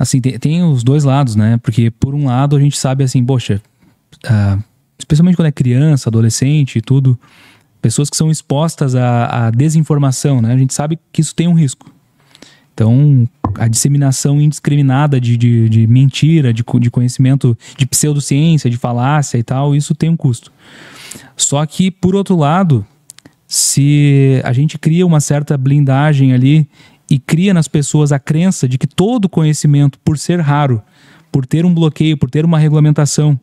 assim, tem, tem, os dois lados, né? Porque por um lado a gente sabe assim, poxa, uh, especialmente quando é criança, adolescente e tudo, pessoas que são expostas à, à, desinformação, né? A gente sabe que isso tem um risco. Então, a disseminação indiscriminada de, de, de mentira, de, de conhecimento, de pseudociência, de falácia e tal, isso tem um custo. Só que, por outro lado, se a gente cria uma certa blindagem ali e cria nas pessoas a crença de que todo conhecimento, por ser raro, por ter um bloqueio, por ter uma regulamentação,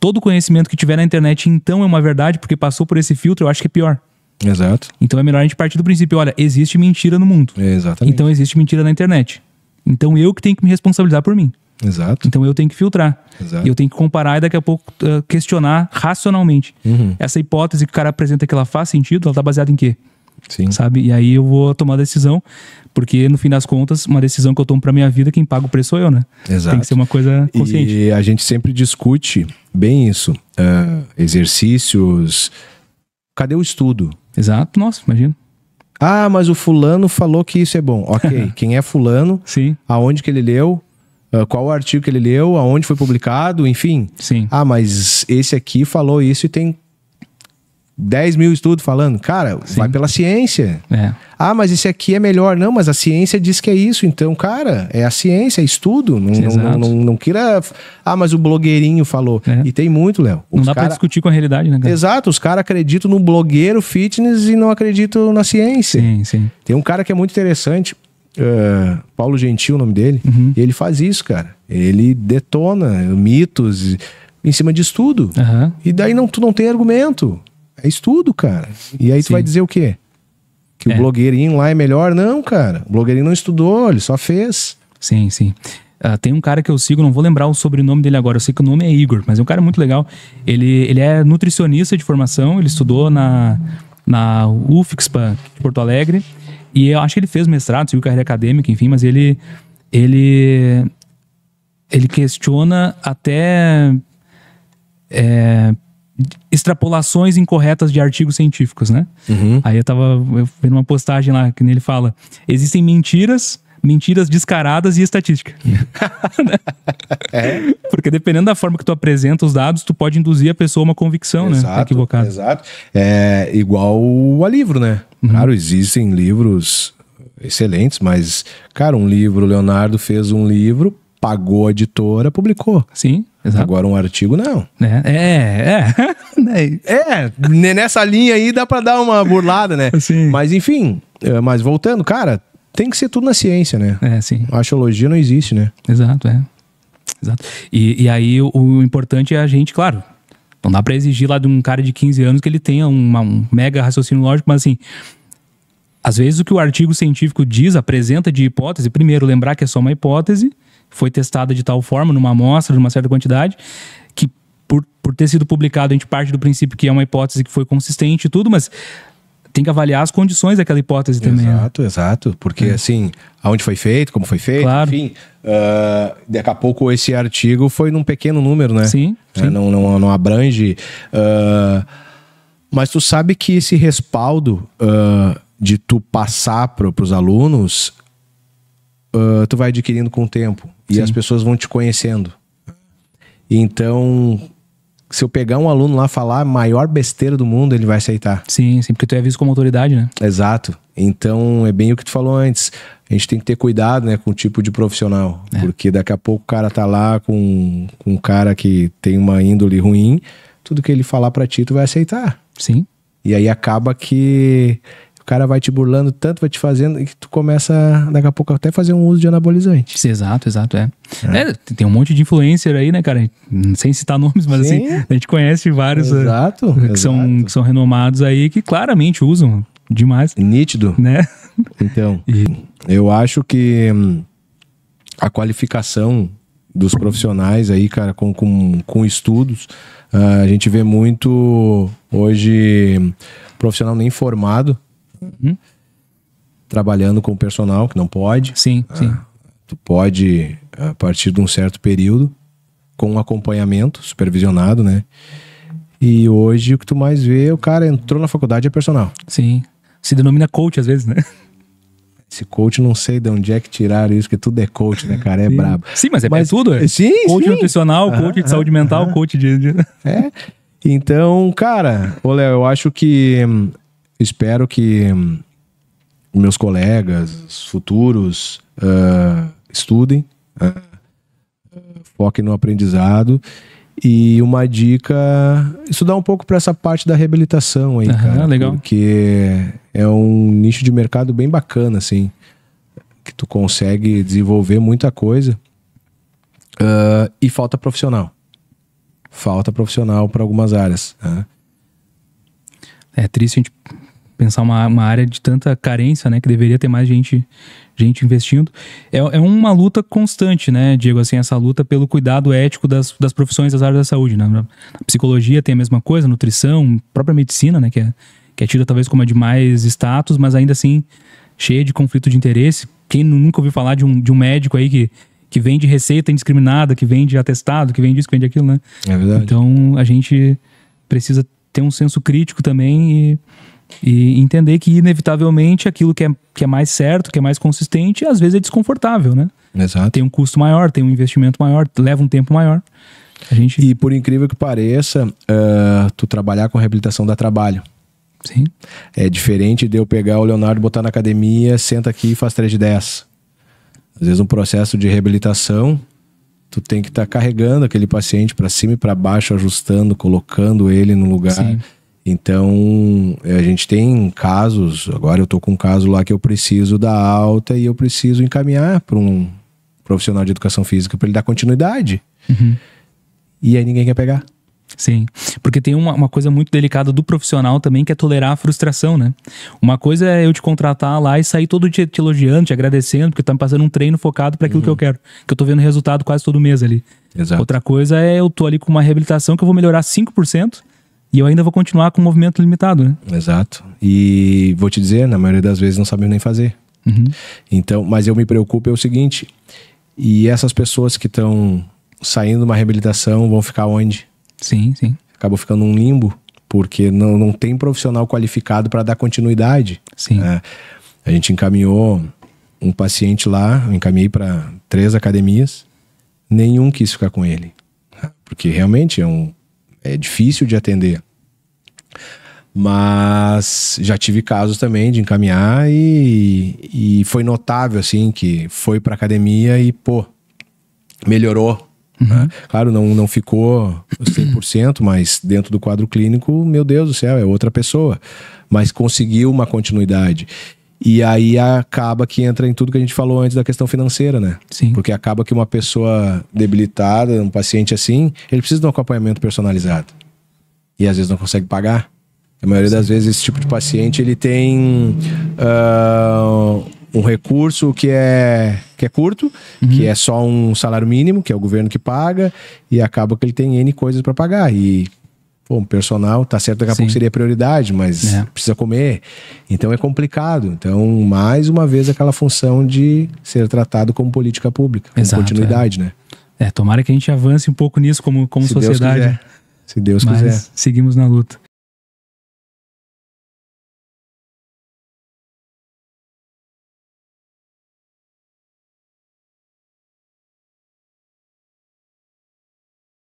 todo conhecimento que tiver na internet então é uma verdade, porque passou por esse filtro, eu acho que é pior. Exato. Então é melhor a gente partir do princípio, olha, existe mentira no mundo. exatamente. Então existe mentira na internet. Então eu que tenho que me responsabilizar por mim. Exato. Então eu tenho que filtrar. Exato. Eu tenho que comparar e daqui a pouco uh, questionar racionalmente. Uhum. Essa hipótese que o cara apresenta que ela faz sentido, ela está baseada em quê? Sim. Sabe? E aí eu vou tomar a decisão, porque no fim das contas, uma decisão que eu tomo para minha vida, quem paga o preço sou eu, né? Exato. Tem que ser uma coisa consciente. E a gente sempre discute bem isso. Uh, exercícios. Cadê o estudo? Exato, nossa, imagina. Ah, mas o fulano falou que isso é bom. Ok, quem é fulano? Sim. Aonde que ele leu? Ah, qual o artigo que ele leu? Aonde foi publicado? Enfim. Sim. Ah, mas esse aqui falou isso e tem 10 mil estudos falando, cara, Sim. vai pela ciência. É. Ah, mas esse aqui é melhor. Não, mas a ciência diz que é isso. Então, cara, é a ciência, é estudo. Não, não, não, não, não queira. Ah, mas o blogueirinho falou. É. E tem muito, Léo. Não dá cara... pra discutir com a realidade, né, cara? Exato, os caras acreditam no blogueiro fitness e não acreditam na ciência. Sim, sim. Tem um cara que é muito interessante, uh, Paulo Gentil, o nome dele, uhum. ele faz isso, cara. Ele detona mitos em cima de estudo. Uhum. E daí não, tu não tem argumento. É estudo, cara. E aí Sim. tu vai dizer o quê? Que é. o blogueirinho lá é melhor? Não, cara. O blogueirinho não estudou, ele só fez. Sim, sim. Uh, tem um cara que eu sigo, não vou lembrar o sobrenome dele agora, eu sei que o nome é Igor, mas é um cara muito legal. Ele, ele é nutricionista de formação, ele estudou na, na UFXPA de Porto Alegre, e eu acho que ele fez mestrado, seguiu carreira acadêmica, enfim, mas ele, ele, ele questiona até é, extrapolações incorretas de artigos científicos, né? Uhum. Aí eu tava vendo uma postagem lá que nele fala: existem mentiras, mentiras descaradas e estatística. é. Porque dependendo da forma que tu apresenta os dados, tu pode induzir a pessoa a uma convicção, né? exato, né? Equivocada. Exato. É igual a livro, né? Uhum. Claro, existem livros excelentes, mas, cara, um livro, Leonardo fez um livro pagou a editora, publicou. Sim. Exato. Agora um artigo, não. Né? É, é, né? é. é nessa linha aí dá para dar uma burlada, né? Sim. Mas enfim, é, mas voltando, cara, tem que ser tudo na ciência, né? É, sim. A axiologia não existe, né? Exato, é. Exato. E, e aí o, o importante é a gente, claro, não dá para exigir lá de um cara de 15 anos que ele tenha uma, um mega raciocínio lógico, mas assim, às vezes o que o artigo científico diz, apresenta de hipótese, primeiro lembrar que é só uma hipótese, foi testada de tal forma, numa amostra, numa certa quantidade, que por, por ter sido publicado, a gente parte do princípio que é uma hipótese que foi consistente e tudo, mas tem que avaliar as condições daquela hipótese também. Né? Exato, né? exato. Porque, é. assim, aonde foi feito, como foi feito, claro. enfim. Uh, daqui a pouco esse artigo foi num pequeno número, né? Sim. É, sim. É, não, não, não, abrange. Uh, mas tu sabe que esse respaldo uh, de tu passar para os alunos uh, tu vai adquirindo com o tempo e Sim. as pessoas vão te conhecendo. Então, se eu pegar um aluno lá falar a maior besteira do mundo, ele vai aceitar. Sim, sim, porque tu é visto como autoridade, né? Exato. Então, é bem o que tu falou antes. A gente tem que ter cuidado, né, com o tipo de profissional. É. Porque daqui a pouco o cara tá lá com, com um cara que tem uma índole ruim, tudo que ele falar para ti, tu vai aceitar. Sim. E aí acaba que cara vai te burlando tanto, vai te fazendo, que tu começa, daqui a pouco, até fazer um uso de anabolizante. Sim, exato, exato, é. é. é. tem um monte de influencer aí, né, cara? Sem citar nomes, mas assim, Sim. assim, a gente conhece vários né, exato, que, exato. São, que são renomados aí, que claramente usam demais. Nítido. Né? Então, e... eu acho que hum, a qualificação dos profissionais aí, cara, com, com, com estudos. Uh, a gente vê muito hoje hum, profissional nem formado Uhum. Trabalhando com o personal, que não pode. Sim, ah, sim. Tu pode, a ah, partir de um certo período, com um acompanhamento supervisionado, né? E hoje o que tu mais vê, o cara entrou na faculdade é personal. Sim. Se denomina coach às vezes, né? Esse coach, não sei de onde é que tiraram isso, que tudo é coach, né, cara? É sim. brabo. Sim, mas é, mas, é tudo. É. Sim, coach sim. nutricional, coach de saúde mental, coach de, de... É. Então, cara, ô Léo, eu acho que hum, espero que hum, meus colegas futuros uh, estudem, uh, foquem no aprendizado. E uma dica, estudar um pouco para essa parte da reabilitação aí, uhum, cara. Legal. Porque é um nicho de mercado bem bacana, assim. Que tu consegue desenvolver muita coisa. Uh, e falta profissional. Falta profissional para algumas áreas. Né? É triste a gente pensar uma, uma área de tanta carência, né? Que deveria ter mais gente, gente investindo. É, é uma luta constante, né, Diego? Assim, essa luta pelo cuidado ético das, das profissões das áreas da saúde, né? A psicologia tem a mesma coisa, a nutrição, a própria medicina, né? Que é, que é tida talvez como a de mais status, mas ainda assim cheia de conflito de interesse. Quem nunca ouviu falar de um, de um médico aí que que vende receita indiscriminada, que vende atestado, que vende isso, que vende aquilo, né? É verdade. Então a gente precisa ter um senso crítico também e e entender que, inevitavelmente, aquilo que é, que é mais certo, que é mais consistente, às vezes é desconfortável, né? Exato. Tem um custo maior, tem um investimento maior, leva um tempo maior. A gente... E por incrível que pareça, uh, tu trabalhar com reabilitação dá trabalho. Sim. É diferente de eu pegar o Leonardo, botar na academia, senta aqui e faz 3 de 10. Às vezes um processo de reabilitação, tu tem que estar tá carregando aquele paciente para cima e para baixo, ajustando, colocando ele no lugar. Sim. Então, é, a gente tem casos. Agora eu estou com um caso lá que eu preciso da alta e eu preciso encaminhar para um profissional de educação física para ele dar continuidade. Uhum. E aí ninguém quer pegar. Sim, porque tem uma, uma, coisa muito delicada do profissional também, que é tolerar a frustração, né? Uma coisa é eu te contratar lá e sair todo dia te elogiando, te agradecendo, porque tá me passando um treino focado para aquilo uhum. que eu uhum. quero, que eu tô vendo resultado quase todo mês ali. Exato. Outra coisa é eu tô ali com uma reabilitação que eu vou melhorar 5%, e eu ainda vou continuar com o movimento limitado, né? Exato. E vou te dizer, na maioria das vezes não sabemos nem fazer. Uhum. Então, mas eu me preocupo é o seguinte, e essas pessoas que estão saindo de uma reabilitação vão ficar onde? Sim, sim. Acabam ficando um limbo, porque não, não tem profissional qualificado para dar continuidade. Sim. Né? A gente encaminhou um paciente lá, eu encaminhei para três academias, nenhum quis ficar com ele. Porque realmente é um é difícil de atender. Mas já tive casos também de encaminhar e, e foi notável, assim, que foi para academia e, pô, melhorou. Uhum. Né? Claro, não, não ficou 100%, mas dentro do quadro clínico, meu Deus do céu, é outra pessoa. Mas conseguiu uma continuidade. E aí acaba que entra em tudo que a gente falou antes da questão financeira, né? Sim. Porque acaba que uma pessoa debilitada, um paciente assim, ele precisa de um acompanhamento personalizado. E às vezes não consegue pagar. A maioria das vezes esse tipo de paciente ele tem uh, um recurso que é, que é curto, uhum. que é só um salário mínimo, que é o governo que paga, e acaba que ele tem N coisas para pagar. E Pô, um personal, tá certo, daqui a Sim. pouco seria prioridade, mas é. precisa comer. Então é complicado. Então, mais uma vez, aquela função de ser tratado como política pública, com Exato, continuidade, é. né? É, tomara que a gente avance um pouco nisso como, como Se sociedade. Deus quiser. Se Deus mas quiser. Seguimos na luta.